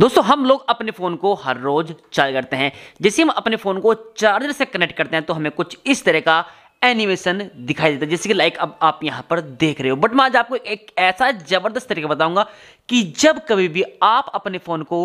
दोस्तों हम लोग अपने फ़ोन को हर रोज़ चार्ज करते हैं जैसे हम अपने फ़ोन को चार्जर से कनेक्ट करते हैं तो हमें कुछ इस तरह का एनिमेशन दिखाई देता है जैसे कि लाइक अब आप यहाँ पर देख रहे हो बट मैं आज आपको एक ऐसा ज़बरदस्त तरीका बताऊंगा कि जब कभी भी आप अपने फ़ोन को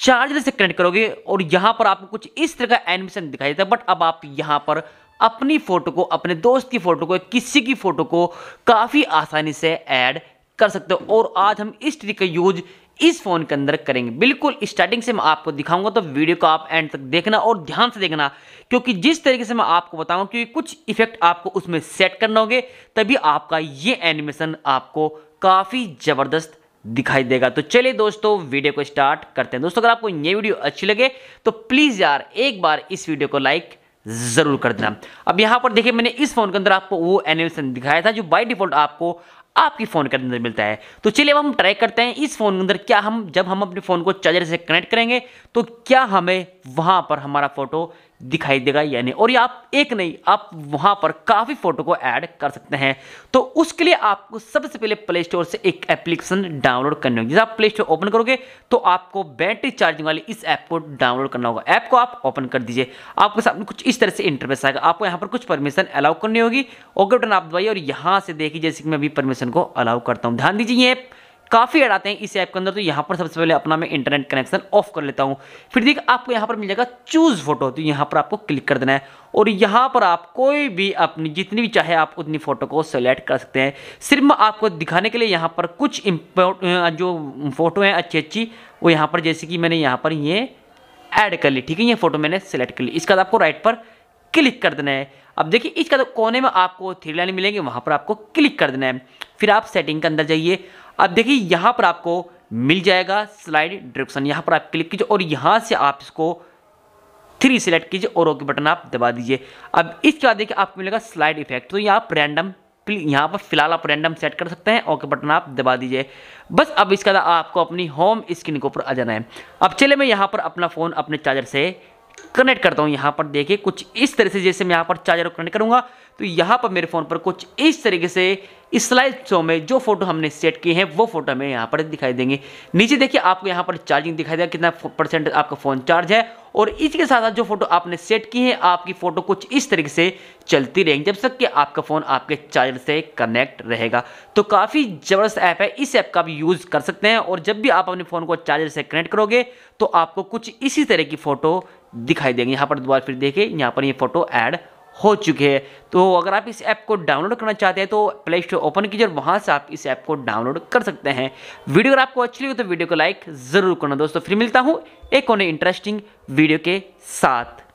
चार्जर से कनेक्ट करोगे और यहाँ पर आपको कुछ इस तरह का एनिमेशन दिखाई देता है बट अब आप यहाँ पर अपनी फ़ोटो को अपने दोस्त की फ़ोटो को किसी की फ़ोटो को काफ़ी आसानी से ऐड कर सकते हो और आज हम इस ट्रिक का यूज़ इस फोन के अंदर करेंगे बिल्कुल स्टार्टिंग से मैं आपको दिखाऊंगा तो वीडियो को आप एंड तक देखना और ध्यान से देखना क्योंकि जिस तरीके से मैं आपको बताऊं क्योंकि कुछ इफेक्ट आपको उसमें सेट करना होंगे तभी आपका ये एनिमेशन आपको काफ़ी ज़बरदस्त दिखाई देगा तो चलिए दोस्तों वीडियो को स्टार्ट करते हैं दोस्तों अगर आपको ये वीडियो अच्छी लगे तो प्लीज़ यार एक बार इस वीडियो को लाइक ज़रूर कर देना अब यहां पर देखिए मैंने इस फ़ोन के अंदर आपको वो एनिमेशन दिखाया था जो बाय डिफ़ॉल्ट आपको आपकी फ़ोन के अंदर मिलता है तो चलिए अब हम ट्राई करते हैं इस फ़ोन के अंदर क्या हम जब हम अपने फ़ोन को चार्जर से कनेक्ट करेंगे तो क्या हमें वहां पर हमारा फ़ोटो दिखाई देगा या नहीं और ये आप एक नहीं आप वहां पर काफ़ी फ़ोटो को ऐड कर सकते हैं तो उसके लिए आपको सबसे पहले प्ले स्टोर से एक एप्लीकेशन डाउनलोड करनी होगी जब आप प्ले स्टोर ओपन करोगे तो आपको बैटरी चार्जिंग वाली इस ऐप को डाउनलोड करना होगा ऐप को आप ओपन कर दीजिए आपके सामने कुछ इस तरह से इंटरफेस आएगा आपको यहाँ पर कुछ परमिशन अलाउ करनी होगी ओके बटन आप दवाइए और यहाँ से देखिए जैसे कि मैं अभी परमिशन को अलाउ करता हूँ ध्यान दीजिए ये काफ़ी ऐड आते हैं इस ऐप के अंदर तो यहाँ पर सबसे पहले अपना मैं इंटरनेट कनेक्शन ऑफ कर लेता हूँ फिर देखिए आपको यहाँ पर मिल जाएगा चूज़ फोटो तो यहाँ पर आपको क्लिक कर देना है और यहाँ पर आप कोई भी अपनी जितनी भी चाहे आप उतनी फ़ोटो को सेलेक्ट कर सकते हैं सिर्फ मैं आपको दिखाने के लिए यहाँ पर कुछ जो फ़ोटो है अच्छी अच्छी वो यहाँ पर जैसे कि मैंने यहाँ पर ये ऐड कर ली ठीक है ये फ़ोटो मैंने सेलेक्ट कर ली इसके बाद आपको राइट पर क्लिक कर देना है अब देखिए इसका कोने में आपको थ्री लाइन मिलेंगे वहाँ पर आपको क्लिक कर देना है फिर आप सेटिंग के अंदर जाइए अब देखिए यहाँ पर आपको मिल जाएगा स्लाइड डिरेक्शन यहाँ पर आप क्लिक कीजिए और यहाँ से आप इसको थ्री सिलेक्ट कीजिए और ओके बटन आप दबा दीजिए अब इसके बाद देखिए आपको मिलेगा स्लाइड इफेक्ट तो यहाँ आप रैंडम यहाँ पर फिलहाल आप रैंडम सेट कर सकते हैं ओके बटन आप दबा दीजिए बस अब इसका आपको अपनी होम स्क्रीन के ऊपर आ जाना है अब चले मैं यहाँ पर अपना फ़ोन अपने चार्जर से कनेक्ट करता हूँ यहाँ पर देखिए कुछ इस तरह से जैसे मैं यहाँ पर चार्जर को कनेक्ट करूँगा तो यहाँ पर मेरे फ़ोन पर कुछ इस तरीके से स्लाइड शो में जो फोटो हमने सेट किए हैं वो फोटो हमें यहाँ पर दिखाई देंगे नीचे देखिए आपको यहाँ पर चार्जिंग दिखाई देगा कितना परसेंट आपका फ़ोन चार्ज है और इसके साथ साथ जो फोटो आपने सेट की है आपकी फ़ोटो कुछ इस तरीके से चलती रहेगी जब तक कि आपका फ़ोन आपके चार्जर से कनेक्ट रहेगा तो काफ़ी ज़बरदस्त ऐप है इस ऐप का आप यूज़ कर सकते हैं और जब भी आप अपने फ़ोन को चार्जर से कनेक्ट करोगे तो आपको कुछ इसी तरह की फ़ोटो दिखाई देंगे यहाँ पर दोबारा फिर देखिए यहाँ पर ये यह फ़ोटो एड हो चुके हैं तो अगर आप इस ऐप को डाउनलोड करना चाहते हैं तो प्ले स्टोर ओपन कीजिए और वहाँ से आप इस ऐप को डाउनलोड कर सकते हैं वीडियो अगर आपको अच्छी लगी तो वीडियो को लाइक ज़रूर करना दोस्तों फिर मिलता हूँ एक और इंटरेस्टिंग वीडियो के साथ